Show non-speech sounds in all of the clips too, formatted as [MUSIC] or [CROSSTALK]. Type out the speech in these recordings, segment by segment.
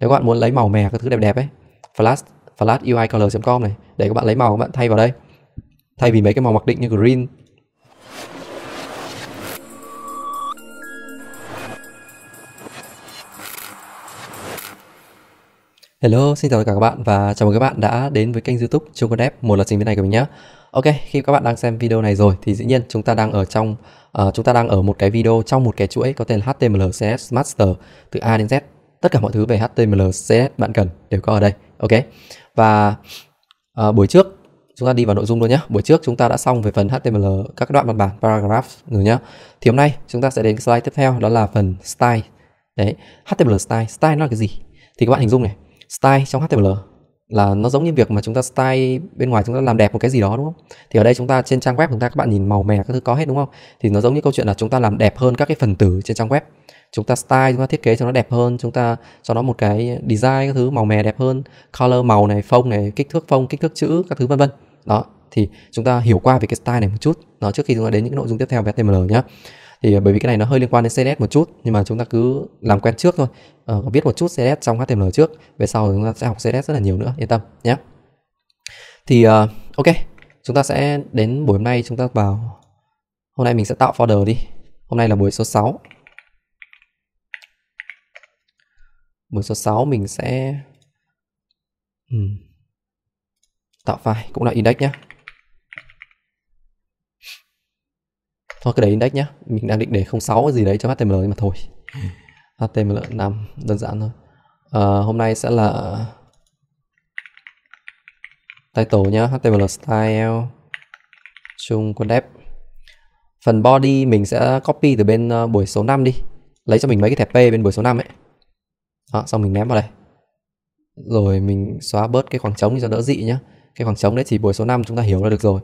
nếu các bạn muốn lấy màu mè các thứ đẹp đẹp ấy flash flash ui color com này để các bạn lấy màu các bạn thay vào đây thay vì mấy cái màu mặc định như green Hello, xin chào tất cả các bạn và chào mừng các bạn đã đến với kênh youtube Trung Con Đẹp một lần sinh viên này của mình nhé Ok, khi các bạn đang xem video này rồi thì dĩ nhiên chúng ta đang ở trong uh, chúng ta đang ở một cái video trong một cái chuỗi có tên là HTML CSS Master từ A đến Z tất cả mọi thứ về HTML, CSS bạn cần đều có ở đây. Ok. Và à, buổi trước chúng ta đi vào nội dung luôn nhé. Buổi trước chúng ta đã xong về phần HTML các đoạn văn bản paragraph rồi nhé. Thì hôm nay chúng ta sẽ đến slide tiếp theo đó là phần style. Đấy, HTML style, style nó là cái gì? Thì các bạn hình dung này, style trong HTML là nó giống như việc mà chúng ta style bên ngoài chúng ta làm đẹp một cái gì đó đúng không? Thì ở đây chúng ta trên trang web chúng ta các bạn nhìn màu mè các thứ có hết đúng không? Thì nó giống như câu chuyện là chúng ta làm đẹp hơn các cái phần tử trên trang web chúng ta style chúng ta thiết kế cho nó đẹp hơn chúng ta cho nó một cái design các thứ màu mè đẹp hơn color màu này phông này kích thước phông kích thước chữ các thứ vân vân đó thì chúng ta hiểu qua về cái style này một chút nó trước khi chúng ta đến những nội dung tiếp theo về HTML nhé thì ờ, bởi vì cái này nó hơi liên quan đến CSS một chút nhưng mà chúng ta cứ làm quen trước thôi ờ, viết một chút CSS trong HTML trước về sau chúng ta sẽ học CSS rất là nhiều nữa yên tâm nhé thì uh, ok chúng ta sẽ đến buổi hôm nay chúng ta vào hôm nay mình sẽ tạo folder đi hôm nay là buổi số 6 buổi số 6 mình sẽ tạo file cũng là index nhé. Thôi cái đấy index nhé. Mình đang định để 06 gì đấy cho HTML nhưng mà thôi. HTML [LAUGHS] 5 đơn giản thôi. À, hôm nay sẽ là title nhá. HTML style chung con đẹp. phần body mình sẽ copy từ bên ờ, buổi số 5 đi lấy cho mình mấy cái thẻ p bên buổi số 5 ấy đó, xong mình ném vào đây rồi mình xóa bớt cái khoảng trống cho đỡ dị nhá cái khoảng trống đấy chỉ buổi số 5 chúng ta hiểu là được rồi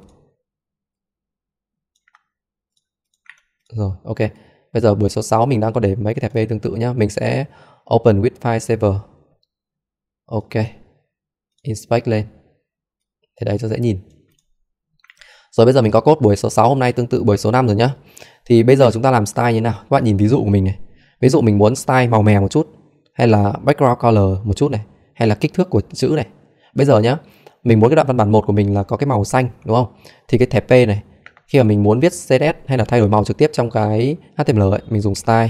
rồi ok bây giờ buổi số 6 mình đang có để mấy cái thẻ p tương tự nhá mình sẽ open with file server, ok inspect lên thế đấy cho dễ nhìn rồi bây giờ mình có cốt buổi số 6 hôm nay tương tự buổi số 5 rồi nhá thì bây giờ chúng ta làm style như nào các bạn nhìn ví dụ của mình này ví dụ mình muốn style màu mè một chút hay là background color một chút này hay là kích thước của chữ này bây giờ nhá mình muốn cái đoạn văn bản một của mình là có cái màu xanh đúng không thì cái thẻ p này khi mà mình muốn viết css hay là thay đổi màu trực tiếp trong cái html ấy, mình dùng style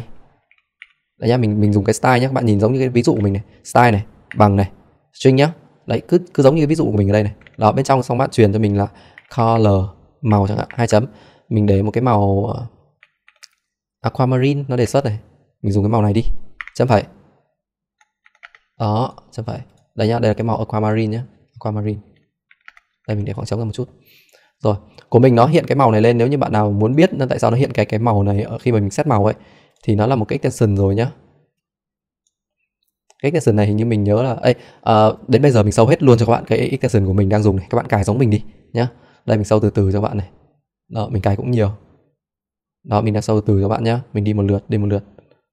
đấy nhá mình mình dùng cái style nhá các bạn nhìn giống như cái ví dụ của mình này style này bằng này string nhá đấy cứ cứ giống như cái ví dụ của mình ở đây này đó bên trong xong bạn truyền cho mình là color màu chẳng hạn hai chấm mình để một cái màu ờ, aquamarine nó đề xuất này mình dùng cái màu này đi chấm phải đó chẳng phải đây nhá đây là cái màu aquamarine nhá aquamarine đây mình để khoảng trống ra một chút rồi của mình nó hiện cái màu này lên nếu như bạn nào muốn biết tại sao nó hiện cái cái màu này ở khi mà mình set màu ấy thì nó là một cái extension rồi nhá cái extension này hình như mình nhớ là ấy uh, ờ, đến bây giờ mình sâu hết luôn cho các bạn cái extension của mình đang dùng này các bạn cài giống mình đi nhá đây mình sâu từ từ cho các bạn này đó mình cài cũng nhiều đó mình đang sâu từ, từ cho các bạn nhá mình đi một lượt đi một lượt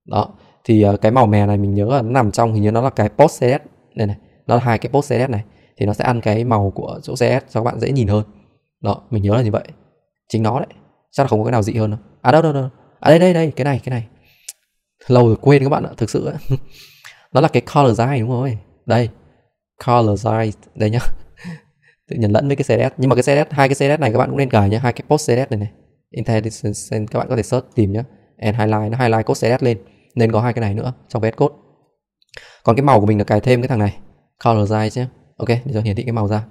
đó thì uh, cái màu mè này mình nhớ là nó nằm trong hình như nó là cái post CSS này này nó là hai cái post CSS này thì nó sẽ ăn cái màu của chỗ CSS cho các bạn dễ nhìn hơn đó mình nhớ là như vậy chính nó đấy chắc là không có cái nào dị hơn đâu à đâu đâu đâu à đây đây đây cái này cái này lâu rồi quên các bạn ạ thực sự ấy. [LAUGHS] nó là cái color size đúng rồi đây color size đây nhá [LAUGHS] tự nhận lẫn với cái CSS nhưng mà cái CSS hai cái CSS này các bạn cũng nên cài nhá hai cái post CSS này này intelligence các bạn có thể search tìm nhá and highlight nó highlight code CSS lên nên có hai cái này nữa trong VS Code còn cái màu của mình là cài thêm cái thằng này color size nhé ok để cho hiển thị cái màu ra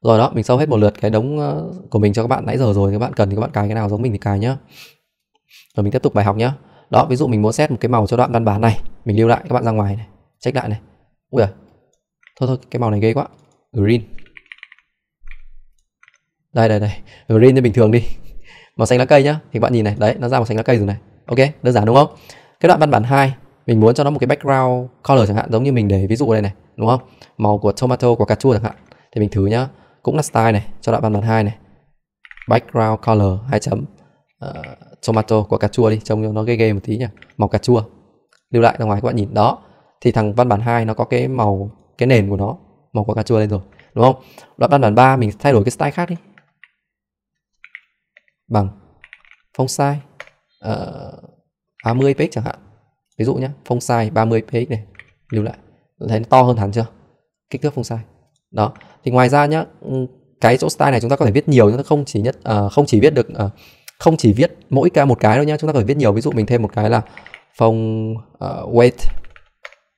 rồi đó mình sâu hết một lượt cái đống ờ, của mình cho các bạn nãy giờ rồi các bạn cần thì các bạn cài cái nào giống mình thì cài nhá rồi mình tiếp tục bài học nhá đó ví dụ mình muốn set một cái màu cho đoạn văn bản này mình lưu lại các bạn ra ngoài này check lại này ui à thôi thôi cái màu này ghê quá green đây đây đây green như bình thường đi màu xanh lá cây nhá thì các bạn nhìn này đấy nó ra màu xanh lá cây rồi này ok đơn giản đúng không cái đoạn văn bản 2 mình muốn cho nó một cái background color chẳng hạn giống như mình để ví dụ đây này đúng không màu của tomato của cà chua chẳng hạn thì mình thử nhá cũng là style này cho đoạn văn bản 2 này background color hai chấm uh, tomato của cà chua đi trông nó ghê ghê một tí nhỉ màu cà chua lưu lại ra ngoài các bạn nhìn đó thì thằng văn bản 2 nó có cái màu cái nền của nó màu của cà chua lên rồi đúng không đoạn văn bản 3 mình thay đổi cái style khác đi bằng phong size uh, ờ, 30 px chẳng hạn ví dụ nhé phông size 30 px này lưu lại thấy nó to hơn hẳn chưa kích thước phông size đó thì ngoài ra nhá ừ, cái chỗ style này chúng ta có thể viết nhiều chúng ta không chỉ nhất uh, không chỉ viết được uh, không chỉ viết mỗi cái một cái đâu nhá chúng ta có thể viết nhiều ví dụ mình thêm một cái là phông uh, weight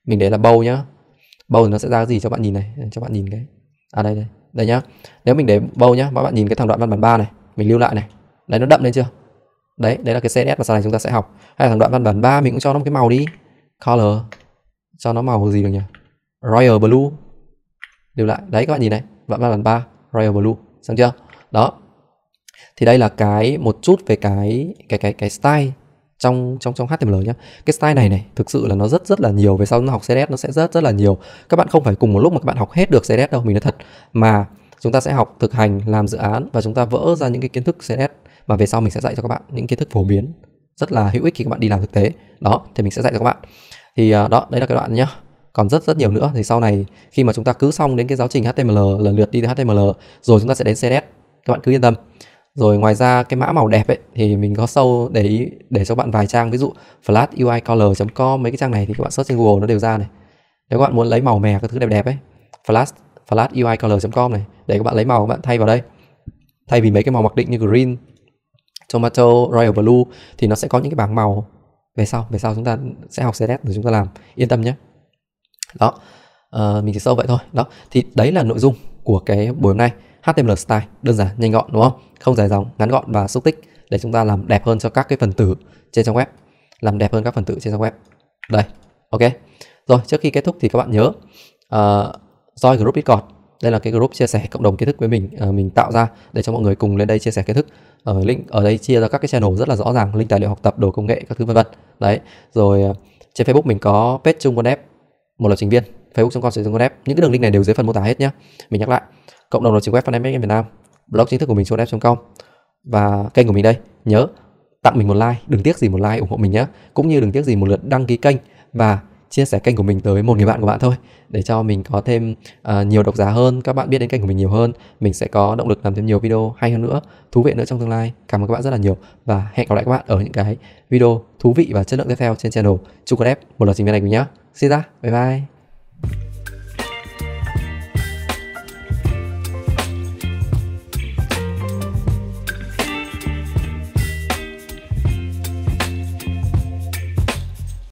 mình để là bow nhá bow nó sẽ ra gì cho bạn nhìn này ừ, cho bạn nhìn cái à đây đây đây nhá nếu mình để bow nhá các bạn nhìn cái thằng đoạn văn bản 3 này mình lưu lại này đấy nó đậm lên chưa đấy đấy là cái CSS mà sau này chúng ta sẽ học hay là thằng đoạn văn bản 3 mình cũng cho nó một cái màu đi color cho nó màu gì được nhỉ royal blue lưu lại đấy các bạn nhìn này đoạn văn bản 3 royal blue xong chưa đó thì đây là cái một chút về cái cái cái cái style trong trong trong HTML nhá. Cái style này này thực sự là nó rất rất là nhiều về sau nó học CSS nó sẽ rất rất là nhiều. Các bạn không phải cùng một lúc mà các bạn học hết được CSS đâu, mình nói thật. Mà chúng ta sẽ học thực hành làm dự án và chúng ta vỡ ra những cái kiến thức CSS và về sau mình sẽ dạy cho các bạn những kiến thức phổ biến rất là hữu ích khi các bạn đi làm thực tế đó thì mình sẽ dạy cho các bạn thì à, đó đấy là cái đoạn nhá còn rất rất nhiều nữa thì sau này khi mà chúng ta cứ xong đến cái giáo trình HTML lần lượt đi đến HTML rồi chúng ta sẽ đến CSS các bạn cứ yên tâm rồi ngoài ra cái mã màu đẹp ấy thì mình có sâu để ý để cho bạn vài trang ví dụ flashuicolor.com mấy cái trang này thì các bạn search trên Google nó đều ra này nếu các bạn muốn lấy màu mè các thứ đẹp đẹp ấy flash flashuicolor.com này để các bạn lấy màu các bạn thay vào đây thay vì mấy cái màu mặc định như green Tomato Royal Blue thì nó sẽ có những cái bảng màu về sau về sau chúng ta sẽ học CSS rồi chúng ta làm yên tâm nhé đó à, mình chỉ sâu vậy thôi đó thì đấy là nội dung của cái buổi hôm nay HTML style đơn giản nhanh gọn đúng không không dài dòng ngắn gọn và xúc tích để chúng ta làm đẹp hơn cho các cái phần tử trên trang web làm đẹp hơn các phần tử trên trang web đây ok rồi trước khi kết thúc thì các bạn nhớ uh, join group discord đây là cái group chia sẻ cộng đồng kiến thức với mình uh, mình tạo ra để cho mọi người cùng lên đây chia sẻ kiến thức ở ờ, link ở đây chia ra các cái channel rất là rõ ràng link tài liệu học tập đồ công nghệ các thứ vân vân đấy rồi uh, trên facebook mình có page chung quân app một lập trình viên facebook con sử dụng con app những cái đường link này đều dưới phần mô tả hết nhé mình nhắc lại cộng đồng lập trình web fan em việt nam blog chính thức của mình trên app.com và kênh của mình đây nhớ tặng mình một like đừng tiếc gì một like ủng hộ mình nhé cũng như đừng tiếc gì một lượt đăng ký kênh và chia sẻ kênh của mình tới một người bạn của bạn thôi để cho mình có thêm uh, nhiều độc giả hơn các bạn biết đến kênh của mình nhiều hơn mình sẽ có động lực làm thêm nhiều video hay hơn nữa thú vị nữa trong tương lai cảm ơn các bạn rất là nhiều và hẹn gặp lại các bạn ở những cái video thú vị và chất lượng tiếp theo trên channel chúc con ép một lần trình viên này cùng nhé xin ra bye bye